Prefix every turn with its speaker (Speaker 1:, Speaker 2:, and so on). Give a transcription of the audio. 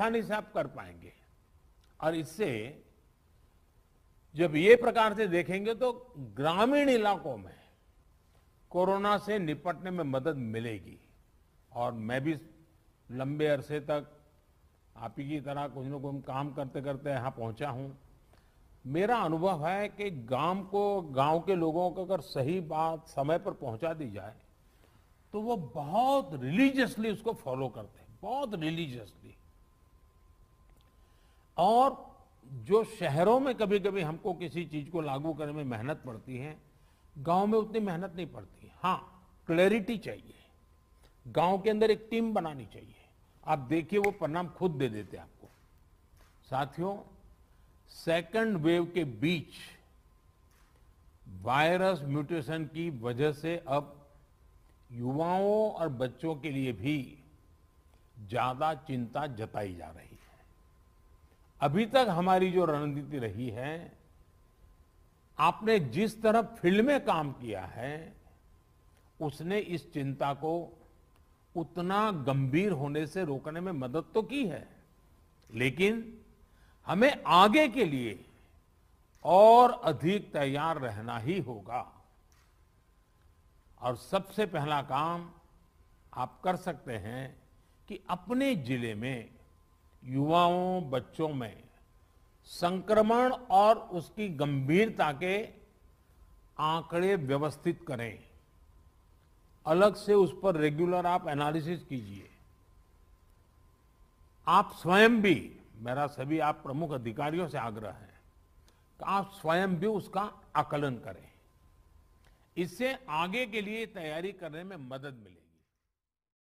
Speaker 1: आसानी से आप कर पाएंगे और इससे जब ये प्रकार से देखेंगे तो ग्रामीण इलाकों में कोरोना से निपटने में मदद मिलेगी और मैं भी लंबे अरसे तक आप ही की तरह कुछ न कुछ काम करते करते यहाँ पहुँचा हूँ मेरा अनुभव है कि गांव को गांव के लोगों को अगर सही बात समय पर पहुंचा दी जाए तो वो बहुत रिलीजियसली उसको फॉलो करते हैं बहुत रिलीजियसली और जो शहरों में कभी कभी हमको किसी चीज को लागू करने में मेहनत पड़ती है गांव में उतनी मेहनत नहीं पड़ती हाँ क्लैरिटी चाहिए गांव के अंदर एक टीम बनानी चाहिए आप देखिए वो परिणाम खुद दे देते आपको साथियों सेकंड वेव के बीच वायरस म्यूटेशन की वजह से अब युवाओं और बच्चों के लिए भी ज्यादा चिंता जताई जा रही है अभी तक हमारी जो रणनीति रही है आपने जिस तरह फील्ड में काम किया है उसने इस चिंता को उतना गंभीर होने से रोकने में मदद तो की है लेकिन हमें आगे के लिए और अधिक तैयार रहना ही होगा और सबसे पहला काम आप कर सकते हैं कि अपने जिले में युवाओं बच्चों में संक्रमण और उसकी गंभीरता के आंकड़े व्यवस्थित करें अलग से उस पर रेगुलर आप एनालिसिस कीजिए आप स्वयं भी मेरा सभी आप प्रमुख अधिकारियों से आग्रह है कि आप स्वयं भी उसका आकलन करें इससे आगे के लिए तैयारी करने में मदद मिलेगी